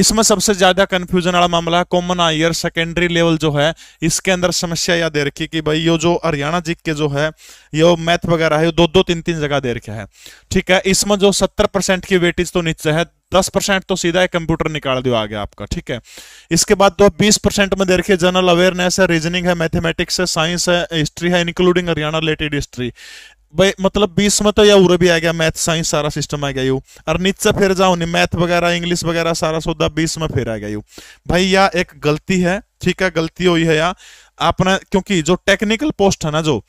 इसमें सबसे ज्यादा कंफ्यूजन वाला मामला कॉमन हायर सेकेंडरी लेवल जो है इसके अंदर समस्या यह दे रखी कि भाई ये जो हरियाणा जी के जो है ये मैथ वगैरह है दो दो तीन तीन जगह दे रखे है ठीक है इसमें जो सत्तर परसेंट की वेटेज तो नीचे है दस परसेंट तो सीधा कंप्यूटर निकाल दो आगे आपका ठीक है इसके बाद तो बीस परसेंट में देखिए जनरल अवेयरनेस है रीजनिंग है मैथमेटिक्स है साइंस है हिस्ट्री है इंक्लूडिंग हरियाणा रिलेटेड हिस्ट्री मतलब बीस में तो या उरे भी आ गया मैथ साइंस सारा सिस्टम आ गया यू और नीचे फिर जाओ नहीं मैथ वगैरह इंग्लिश वगैरह सारा सौदा बीस में फिर आ गया यू भाई या एक गलती है ठीक है गलती हुई है या आपने क्योंकि जो टेक्निकल पोस्ट है ना जो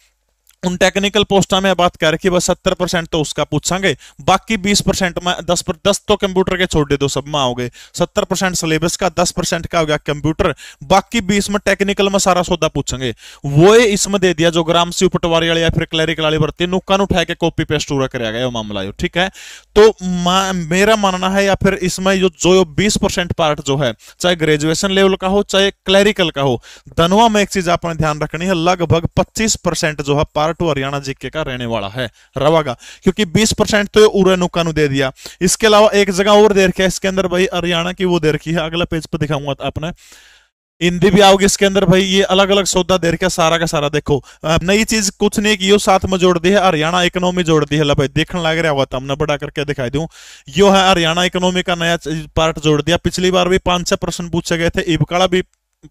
उन टेक्निकल पोस्टा में बात कर रखी बस सत्तर परसेंट तो उसका पूछेंगे बाकी बीस परसेंट में दस पर दस तो कंप्यूटर के छोड़ दे दो सब में आओगे सत्तर परसेंट सिलेबस का दस परसेंट का हो गया कंप्यूटर बाकी बीस में टेक्निकल में सारा सौदा पूछेंगे वो इसमें दे दिया जो ग्राम सी पटवारी वाले या फिर क्लैरिकल वाली भर्ती नुक्का उठा के कॉपी पेस्ट पूरा कराया गया मामला ठीक है तो मेरा मानना है या फिर इसमें जो जो बीस पार्ट जो है चाहे ग्रेजुएशन लेवल का हो चाहे क्लैरिकल का हो धनवा में एक चीज आपने ध्यान रखनी है लगभग पच्चीस जो है पार्ट टू हरियाणा जीके का रहने वाला है रवागा क्योंकि 20 परसेंट तो उरे उरेनुका दे दिया इसके अलावा एक जगह और दे रखी है इसके अंदर भाई हरियाणा की वो दे रखी है अगला पेज पर दिखाऊंगा आपने हिंदी भी आओगे इसके अंदर भाई ये अलग अलग सौदा देर का सारा का सारा देखो नई चीज कुछ नहीं की साथ में जोड़ दी है हरियाणा इकोनॉमी जोड़ दी है भाई देखने लग रहा हुआ था हमने बड़ा करके दिखाई दू यो है हरियाणा इकोनॉमी का नया पार्ट जोड़ दिया पिछली बार भी पांच छह प्रश्न पूछे गए थे इबकाड़ा भी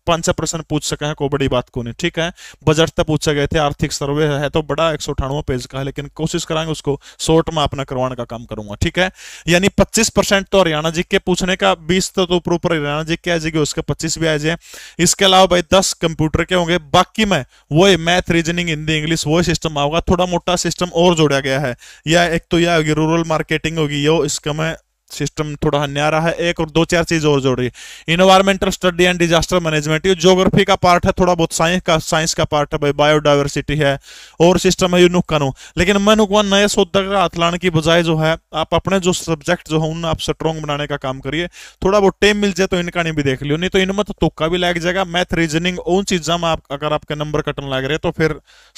पांच सौ प्रश्न पूछ सके हैं कोई बड़ी बात को नहीं ठीक है बजट तक पूछे गए थे आर्थिक सर्वे है तो बड़ा एक पेज का है लेकिन कोशिश कराएंगे उसको शॉर्ट में अपना करवाने का काम करूंगा ठीक है यानी पच्चीस परसेंट तो हरियाणा जी के पूछने का बीस तो, तो ऊपर ऊपर हरियाणा जी के आ जाएगी उसके पच्चीस भी आ जाए इसके अलावा भाई दस कंप्यूटर के होंगे बाकी में वो मैथ रीजनिंग हिंदी इंग्लिश वो सिस्टम होगा थोड़ा मोटा सिस्टम और जोड़ा गया है या एक तो यह होगी रूरल मार्केटिंग होगी यो इसका मैं सिस्टम थोड़ा न्यारा है एक और दो चार चीज और जोड़ रही है environmental study and disaster management ये ज्योग्राफी का पार्ट है थोड़ा बहुत साइंस का साइंस का पार्ट है भाई बायोडाइवर्सिटी है और सिस्टम है नुक लेकिन मैं नुकवा नए शोध हाथ लाने की बजाय जो है आप अपने जो सब्जेक्ट जो है उन आप स्ट्रॉन्ग बनाने का काम करिए थोड़ा बहुत टेम मिल जाए तो इनका नहीं भी देख लियो नहीं तो इनमें तो तुक्का भी लग जाएगा मैथ रीजनिंग उन चीजा में आप अगर आपके नंबर कटन लग रहे तो फिर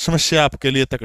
समस्या आपके लिए तक